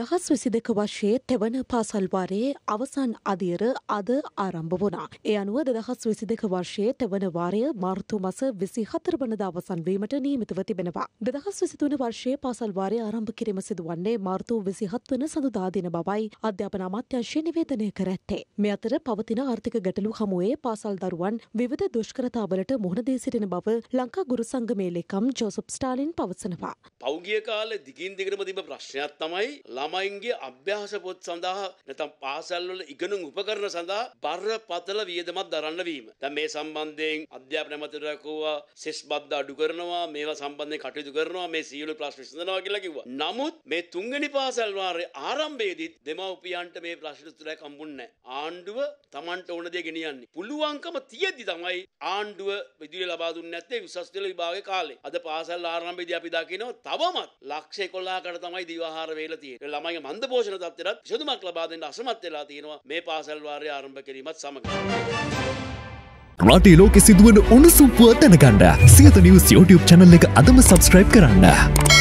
දහස් විසිදක වශයේ තෙවන පාසල්වාරයේ අවසන් අධියර අද ආරම්භ වුණා. ඒ අනුව දහස් විසිදක වර්ෂයේ තෙවන වාරය මාර්තු මස විසි හතර වනද අවසන් වීමට නියමිතව තිබෙනවා. දෙදහස් විසිතුන වර්ෂයේ පාසල්වාරය ආරම්භ කිරීම සිදුවන්නේ මාර්තු විසිහත් වන සඳුදා දින බවයි අධ්‍යාපන අමාත්‍යංශය නිවේදනය කර ඇත්තේ. මේ අතර පවතින ආර්ථික ගැටලු හමුවේ පාසල් දරුවන් විවිධ දුෂ්කරතාවලට මුහුණ දී සිටින බව ලංකා ගුරු සංගමේ ලේකම් ජෝසප් ස්ටාලින් පවසනවා. පෞගිය කාලේ දිගින් දිගටම තිබ්බ ප්‍රශ්නයක් තමයි ළමයින්ගේ අභ්‍යාස පොත් සඳහා නැත්නම් පාසල්වල ඉගෙනුම් උපකරණ සඳහා බරපතල වියදමක් දරන්න වීම. දැන් මේ සම්බන්ධයෙන් අධ්‍යාපන අමාත්‍යතුමා කිව්වා සෙස් බද්ද අඩු කරනවා මේවා සම්බන්ධයෙන් කටයුතු කරනවා මේ සියලු ප්‍රශ්න විසඳනවා කියලා කිව්වා. නමුත් මේ තුන්වෙනි පාසල් වාරයේ ආරම්භයේදී දෙමව්පියන්ට මේ ප්‍රශ්න උත්තරයක් හම්බුන්නේ නැහැ. ආණ්ඩුව Tamanට ඕන දේ ගෙනියන්නේ. පුළුවන්කම තියෙද්දි තමයි ආණ්ඩුව විදුලිය ලබා දුන්නේ නැත්තේ උසස් පෙළ විභාගයේ කාලේ. අද පාසල් ආරම්භයේදී අපි දකිනවා තවමත් ලක්ෂ 11කට තමයි දිවහාර වේලා තියෙන්නේ. ළමයිගේ මන්ද පෝෂණ තත්ත්වයටත් විසඳුමක් ලබා දෙන්න අසමත් වෙලා තියෙනවා මේ පාසල් වාරය ආරම්භ කිරීමත් සමග. රටේ ලෝකෙ සිදුවන උණුසුම් පුවත් දැනගන්න සියත නිවුස් YouTube channel එක අදම subscribe කරන්න.